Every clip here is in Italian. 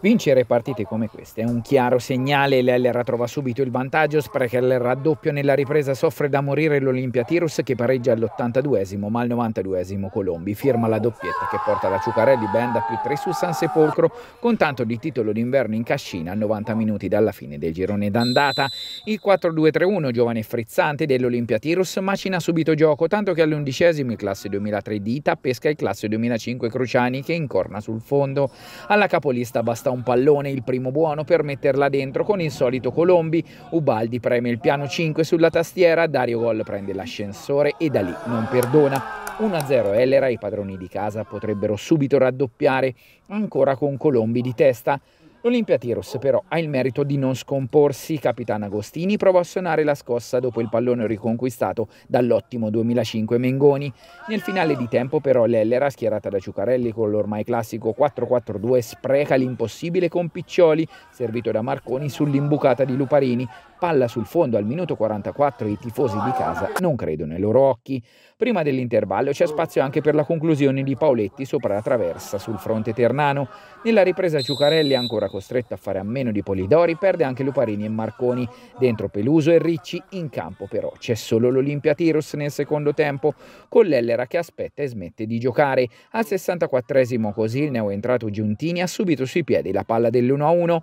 Vincere partite come queste è un chiaro segnale, l'Ellera trova subito il vantaggio, Sprecher il raddoppio nella ripresa, soffre da morire l'Olimpia Tirus che pareggia all'82esimo ma al 92esimo Colombi firma la doppietta che porta la Ciucarelli Band a più 3 su San Sepolcro con tanto di titolo d'inverno in cascina a 90 minuti dalla fine del girone d'andata. Il 4-2-3-1 giovane frizzante dell'Olimpia Tirus macina subito gioco tanto che all'undicesimo il classe 2003 Dita pesca il classe 2005 Cruciani che incorna sul fondo. Alla capolista basta basta un pallone, il primo buono, per metterla dentro con il solito Colombi. Ubaldi preme il piano 5 sulla tastiera, Dario Gol prende l'ascensore e da lì non perdona. 1-0 Ellera, i padroni di casa potrebbero subito raddoppiare, ancora con Colombi di testa. L'Olimpia Tiros però ha il merito di non scomporsi, capitano Agostini provò a suonare la scossa dopo il pallone riconquistato dall'ottimo 2005 Mengoni. Nel finale di tempo però l'Ellera, schierata da Ciucarelli con l'ormai classico 4-4-2, spreca l'impossibile con Piccioli, servito da Marconi sull'imbucata di Luparini. Palla sul fondo al minuto 44 i tifosi di casa non credono ai loro occhi. Prima dell'intervallo c'è spazio anche per la conclusione di Paoletti sopra la traversa sul fronte ternano. Nella ripresa Ciucarelli ancora sarà costretto a fare a meno di Polidori, perde anche Luparini e Marconi. Dentro Peluso e Ricci, in campo però c'è solo l'Olimpia Tirus nel secondo tempo, con l'Ellera che aspetta e smette di giocare. Al 64esimo così il neoentrato Giuntini ha subito sui piedi la palla dell'1-1.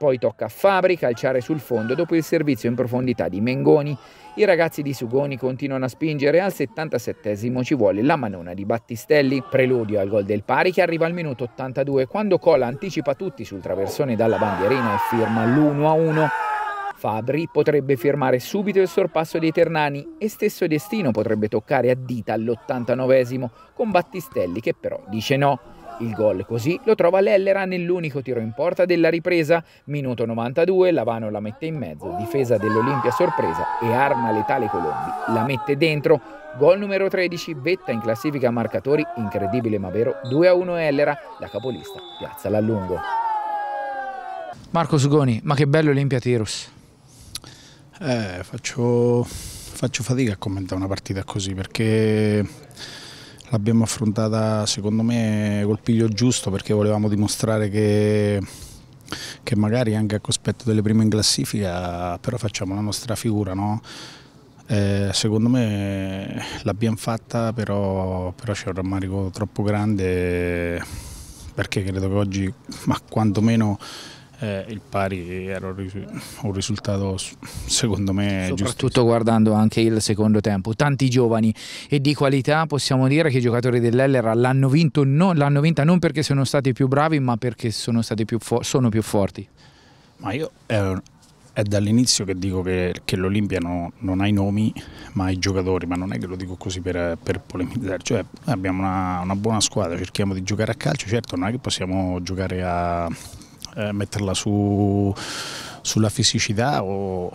Poi tocca a Fabri calciare sul fondo dopo il servizio in profondità di Mengoni. I ragazzi di Sugoni continuano a spingere, al 77esimo ci vuole la manona di Battistelli. Preludio al gol del pari che arriva al minuto 82 quando Cola anticipa tutti sul traversone Ederson dalla bandierina e firma l'1-1. Fabri potrebbe firmare subito il sorpasso dei Ternani e stesso destino potrebbe toccare a dita all'89esimo con Battistelli che però dice no. Il gol così lo trova Lellera nell'unico tiro in porta della ripresa. Minuto 92, Lavano la mette in mezzo, difesa dell'Olimpia sorpresa e arma letale Colombi. La mette dentro. Gol numero 13, vetta in classifica marcatori, incredibile ma vero, 2-1 Ellera, la capolista piazza l'allungo. Marco Sugoni, ma che bello Olimpia Tirus. Eh, faccio, faccio fatica a commentare una partita così perché l'abbiamo affrontata secondo me col piglio giusto perché volevamo dimostrare che, che magari anche a cospetto delle prime in classifica però facciamo la nostra figura no? Eh, secondo me l'abbiamo fatta però, però c'è un rammarico troppo grande perché credo che oggi ma quantomeno eh, il pari era un risultato secondo me soprattutto guardando anche il secondo tempo tanti giovani e di qualità possiamo dire che i giocatori dell'Ellera l'hanno no, vinta non perché sono stati più bravi ma perché sono, stati più, sono più forti ma io ero, eh, è dall'inizio che dico che, che l'Olimpia no, non ha i nomi ma ha i giocatori, ma non è che lo dico così per, per polemizzare, cioè abbiamo una, una, buona squadra, cerchiamo di giocare a calcio, certo non è che possiamo giocare a, eh, metterla su, sulla fisicità o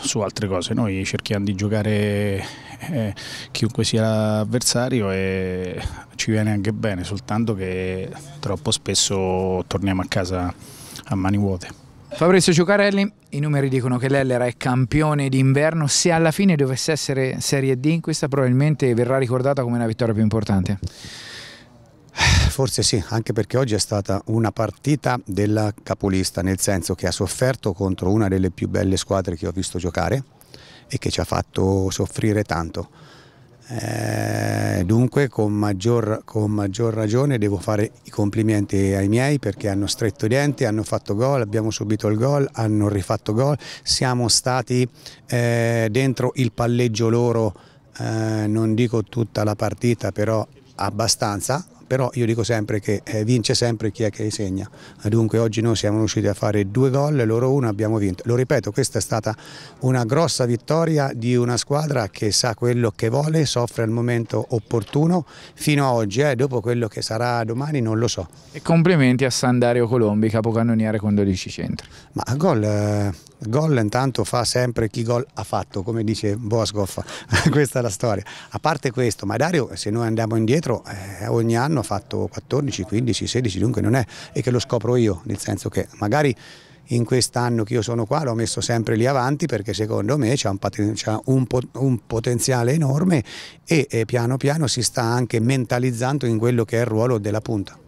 su altre cose. Noi cerchiamo di giocare eh, chiunque sia avversario e ci viene anche bene, soltanto che troppo spesso torniamo a casa a mani vuote. Fabrizio Ciucarelli, i numeri dicono che l'Ellera è campione d'inverno, se alla fine dovesse essere Serie D questa probabilmente verrà ricordata come la vittoria più importante. Forse sì, anche perché oggi è stata una partita della capolista, nel senso che ha sofferto contro una delle più belle squadre che ho visto giocare e che ci ha fatto soffrire tanto. Eh, dunque con maggior, con maggior, ragione devo fare i complimenti ai miei perché hanno stretto i denti, hanno fatto gol, abbiamo subito il gol, hanno rifatto gol, siamo stati eh, dentro il palleggio loro, eh, non dico tutta la partita però abbastanza, però io dico sempre che eh, vince sempre chi è che segna, dunque oggi noi siamo riusciti a fare due gol, e loro uno abbiamo vinto, lo ripeto questa è stata una grossa vittoria di una squadra che sa quello che vuole, soffre al momento opportuno fino a oggi, eh, dopo quello che sarà domani non lo so. E complimenti a San Dario Colombi, capocannoniere con 12 centri. Ma gol, eh, gol intanto fa sempre chi gol ha fatto, come dice Bosgoff, questa è la storia. A parte questo, ma Dario se noi andiamo indietro eh, ogni anno qualcuno fatto 14, 15, 16, dunque non è, e che lo scopro io, nel senso che magari in quest'anno che io sono qua l'ho messo sempre lì avanti perché secondo me c'è un, un, pot un, potenziale enorme e eh, piano piano si sta anche mentalizzando in quello che è il ruolo della punta.